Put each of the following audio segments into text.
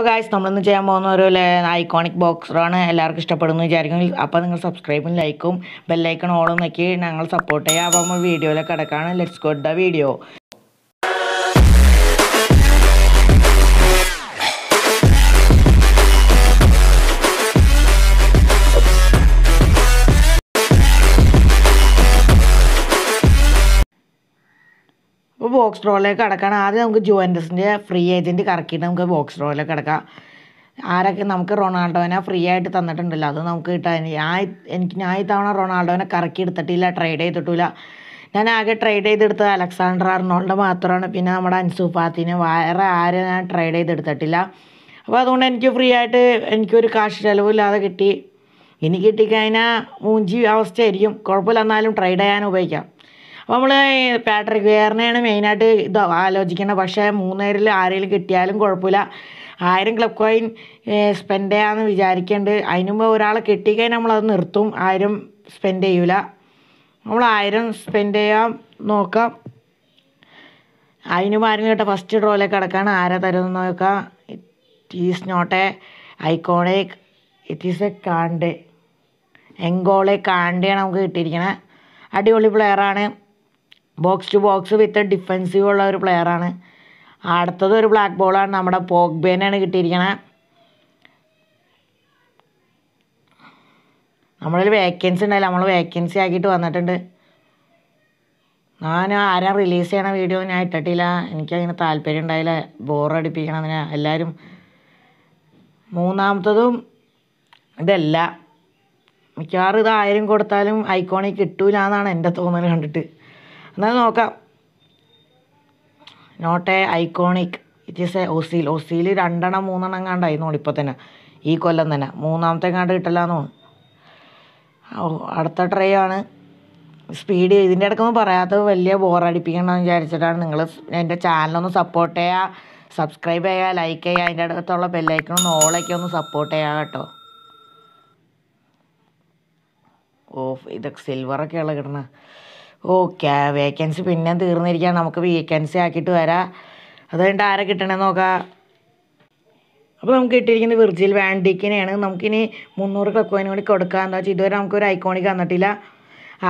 so guys നമ്മളിന്ന് ചെയ്യാൻ പോകുന്ന ഒരു ഐക്കോണിക് ബോക്സറാണ് എല്ലാവർക്കും ഇഷ്ടപ്പെടുന്നു വിചാരിക്കും അപ്പോൾ നിങ്ങൾ സബ്സ്ക്രൈബും ലൈക്കും ബെല്ലൈക്കൺ ഓളും നോക്കി ഞങ്ങൾ സപ്പോർട്ട് ചെയ്യാം അപ്പം വീഡിയോയിലൊക്കെ കിടക്കാണ് ലെറ്റ്സ് ഗോട്ട് ദ വീഡിയോ അപ്പോൾ ബോക്സ് ഡ്രോയിലേക്ക് കിടക്കണം ആദ്യം നമുക്ക് ജുവൻഡസിൻ്റെ ഫ്രീ ഏജൻറ്റ് കറക്കിയിട്ട് നമുക്ക് ബോക്സ് ഡ്രോയിലേക്ക് കിടക്കാം ആരൊക്കെ നമുക്ക് റൊണാൾഡോനെ ഫ്രീ ആയിട്ട് തന്നിട്ടുണ്ടല്ലോ അത് നമുക്ക് കിട്ടാൻ ഞാൻ എനിക്ക് ഞാൻ ഇത്തവണ റൊണാൾഡോനെ കറക്കി എടുത്തിട്ടില്ല ട്രേഡ് ചെയ്തിട്ടില്ല ഞാൻ ആകെ ട്രേഡ് ചെയ്തെടുത്തത് അലക്സാണ്ടർ അർണോൾഡ് മാത്രമാണ് പിന്നെ നമ്മുടെ അൻസുഫാത്തിന് വേറെ ആരും ഞാൻ ട്രേഡ് ചെയ്തെടുത്തിട്ടില്ല അപ്പോൾ അതുകൊണ്ട് എനിക്ക് ഫ്രീ ആയിട്ട് എനിക്കൊരു കാശ് ചിലവില്ലാതെ കിട്ടി ഇനി കിട്ടിക്കഴിഞ്ഞാൽ മൂഞ്ചി അവസ്ഥയായിരിക്കും കുഴപ്പമില്ല എന്നാലും ട്രേഡ് ചെയ്യാൻ ഉപയോഗിക്കാം അപ്പോൾ നമ്മൾ പാട്രിക് വെയറിനെയാണ് മെയിനായിട്ട് ഇത് ആലോചിക്കേണ്ടത് പക്ഷേ മൂന്നേരിൽ ആരെങ്കിലും കിട്ടിയാലും കുഴപ്പമില്ല ആയിരം ക്ലബ് കോയിൻ സ്പെൻഡ് ചെയ്യാമെന്ന് വിചാരിക്കേണ്ടത് അതിന് മുമ്പ് ഒരാളെ കിട്ടിക്കഴിഞ്ഞാൽ നമ്മളത് നിർത്തും ആയിരം സ്പെൻഡ് ചെയ്യൂല നമ്മൾ ആയിരം സ്പെൻഡ് ചെയ്യാൻ നോക്കാം അതിന് ആരെങ്കിലും കേട്ട ഫസ്റ്റ് ഡ്രോയിലേക്ക് കിടക്കാണ് ആരാ തരുമെന്ന് നോക്കാം it is not a iconic it is a Kante Ngolo കാണ്ടിയാണ് നമുക്ക് കിട്ടിയിരിക്കണേ അടിപൊളി പ്ലെയറാണ് box to box with defensive ഉള്ള ഒരു പ്ലെയറാണ് അടുത്തത് ഒരു ബ്ലാക്ക് ബോളാണ് നമ്മുടെ പോഗ്ബേനാണ് കിട്ടിയിരിക്കണേ നമ്മളിൽ വേക്കൻസി ഉണ്ടായില്ല നമ്മൾ വേക്കൻസി ആക്കിയിട്ട് വന്നിട്ടുണ്ട് ഞാൻ ആരാ റിലീസ് ചെയ്യണ വീഡിയോ ഞാൻ ഇട്ടിട്ടില്ല എനിക്കങ്ങനെ താല്പര്യം ഉണ്ടായില്ല ബോറടിപ്പിക്കണതിന് എല്ലാവരും മൂന്നാമത്തതും ഇതല്ല മിക്കവാറും ഇത് ആയിരം കൊടുത്താലും ഐക്കോണി കിട്ടൂല എന്നാണ് എൻ്റെ തോന്നൽ കണ്ടിട്ട് എന്നാൽ നോക്കാം not a iconic it is a Ozil Ozil രണ്ടെണ്ണം മൂന്നെണ്ണം കണ്ടായി നോണ് ഇപ്പോൾ തന്നെ ഈ കൊല്ലം തന്നെ മൂന്നാമത്തെ കണ്ട് കിട്ടില്ലാന്നോ അടുത്ത ട്രൈ ആണ് സ്പീഡ് ഇതിൻ്റെ ഇടയ്ക്കൊന്നും പറയാത്തത് വലിയ എന്ന് വിചാരിച്ചിട്ടാണ് നിങ്ങൾ എൻ്റെ ചാനലൊന്ന് സപ്പോർട്ട് ചെയ്യുക സബ്സ്ക്രൈബ് ചെയ്യുക ലൈക്ക് ചെയ്യുക അതിൻ്റെ അടുത്തുള്ള ബെല്ലൈക്കണൊന്ന് ഓളൊക്കെ ഒന്ന് സപ്പോർട്ട് ചെയ്യുക കേട്ടോ ഓഫ് ഇതൊക്കെ സിൽവറൊക്കെയുള്ള കിട്ടണേ ഓക്കെ വേക്കൻസി പിന്നെ തീർന്നിരിക്കുകയാണ് നമുക്ക് വേക്കൻസി ആക്കിയിട്ട് വരാം അതുകൊണ്ട് ആരെ കിട്ടണേന്ന് നോക്കാം അപ്പോൾ നമുക്ക് കിട്ടിയിരിക്കുന്നത് വിർജിൽ വാൻഡിക്കിനെയാണ് നമുക്കിനി മുന്നൂറ് ക്ലക്കോയിന് കൂടി കൊടുക്കുക എന്താ വെച്ചാൽ ഇതുവരെ നമുക്കൊരു ഐക്കോണിക് തന്നിട്ടില്ല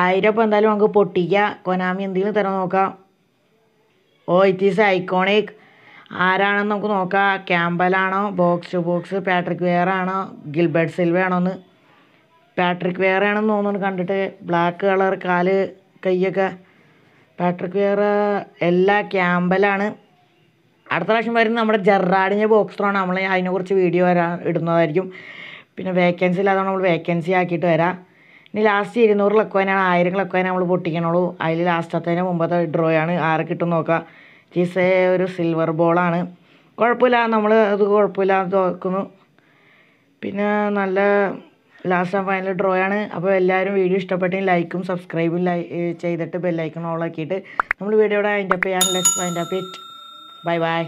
ആയിരം അപ്പോൾ എന്തായാലും നമുക്ക് പൊട്ടിക്കുക കൊനാമി എന്തെങ്കിലും തരാൻ നോക്കാം ഓ ഇറ്റ് ഈസ് ഐക്കോണിക് ആരാണെന്ന് നമുക്ക് നോക്കാം ക്യാമ്പലാണോ ബോക്സ് ബോക്സ് പാട്രിക് ആണോ ഗിൽബർട്ട് സിൽവ ആണോ എന്ന് പാട്രിക് ആണെന്ന് തോന്നുന്നു കണ്ടിട്ട് ബ്ലാക്ക് കളർ കാല് കയ്യൊക്കെ പാട്രിക് വേറെ എല്ലാ ക്യാമ്പലാണ് അടുത്ത പ്രാവശ്യം വരുന്ന നമ്മുടെ ജെറാഡിൻ്റെ ബോക്സറാണ് നമ്മൾ അതിനെക്കുറിച്ച് വീഡിയോ വരാ ഇടുന്നതായിരിക്കും പിന്നെ വേക്കൻസി ഇല്ലാതെ നമ്മൾ വേക്കൻസി ആക്കിയിട്ട് വരാം ഇനി ലാസ്റ്റ് ഇരുന്നൂറ് ലക്കോനാണ് ആയിരം ലക്കോനെ നമ്മൾ പൊട്ടിക്കണുള്ളൂ അതിൽ ലാസ്റ്റത്തേന് മുമ്പത്തെ ഡ്രോയാണ് ആരെ കിട്ടും നോക്കാം ചീസേ ഒരു സിൽവർ ബോളാണ് കുഴപ്പമില്ല നമ്മൾ അത് കുഴപ്പമില്ലാതെ നോക്കുന്നു പിന്നെ നല്ല ലാസ്റ്റ് ആൻഡ് ഫൈനൽ ഡ്രോ ആണ് അപ്പോൾ എല്ലാവരും വീഡിയോ ഇഷ്ടപ്പെട്ടെങ്കിൽ ലൈക്കും സബ്സ്ക്രൈബും ലൈ ചെയ്തിട്ട് ബെല്ലൈക്കൺ ഓളാക്കിയിട്ട് നമ്മൾ വീഡിയോയുടെ അതിൻ്റെ അപ്പ് ചെയ്യാൻ ലെസ് അതിൻ്റെ അപ്പ് ഇറ്റ് ബൈ ബൈ